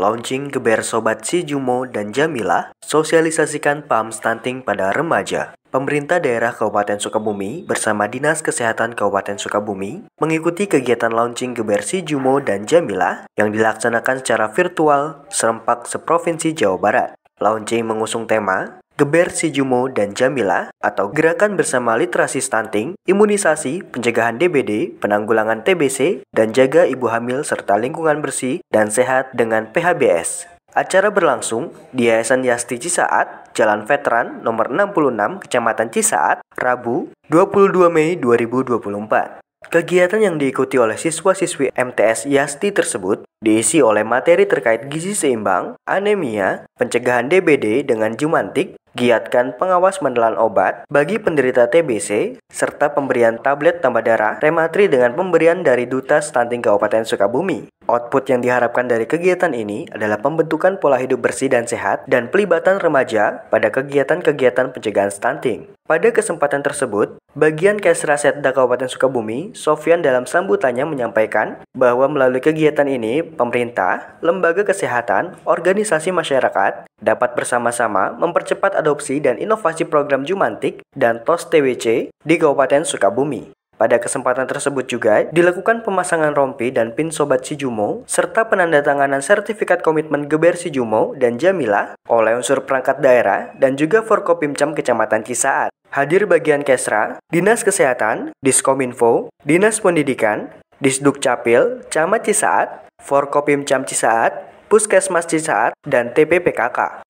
Launching geber sobat si Jumo dan Jamila, sosialisasikan pam stunting pada remaja. Pemerintah daerah Kabupaten Sukabumi bersama Dinas Kesehatan Kabupaten Sukabumi mengikuti kegiatan launching geber si Jumo dan Jamila yang dilaksanakan secara virtual serempak seprovinsi Jawa Barat. Launching mengusung tema Geber Sijumo dan Jamila atau Gerakan Bersama Literasi Stunting, Imunisasi, Pencegahan DBD, Penanggulangan TBC, dan Jaga Ibu Hamil serta Lingkungan Bersih dan Sehat dengan PHBS. Acara berlangsung di Yayasan Yasti Cisaat, Jalan Veteran, nomor 66, Kecamatan Cisaat, Rabu, 22 Mei 2024. Kegiatan yang diikuti oleh siswa-siswi MTS Yasti tersebut diisi oleh materi terkait gizi seimbang, anemia, pencegahan DBD dengan jumantik, Giatkan pengawas menelan obat bagi penderita TBC serta pemberian tablet tambah darah rematri dengan pemberian dari Duta Stunting Kabupaten Sukabumi. Output yang diharapkan dari kegiatan ini adalah pembentukan pola hidup bersih dan sehat dan pelibatan remaja pada kegiatan-kegiatan pencegahan stunting. Pada kesempatan tersebut, bagian Kesra Setda Kabupaten Sukabumi, Sofian dalam sambutannya menyampaikan bahwa melalui kegiatan ini, pemerintah, lembaga kesehatan, organisasi masyarakat dapat bersama-sama mempercepat Adopsi dan Inovasi Program Jumantik dan TOS TWC di Kabupaten Sukabumi. Pada kesempatan tersebut juga dilakukan pemasangan rompi dan pin Sobat si Jumo serta penandatanganan sertifikat komitmen Geber Jumo dan Jamila oleh unsur perangkat daerah dan juga Forkopimcam Kecamatan Cisaat. Hadir bagian Kesra, Dinas Kesehatan, Diskominfo, Dinas Pendidikan, Disduk Capil, Camat Cisaat, Forkopimcam Cisaat, Puskesmas Cisaat, dan TPPKK.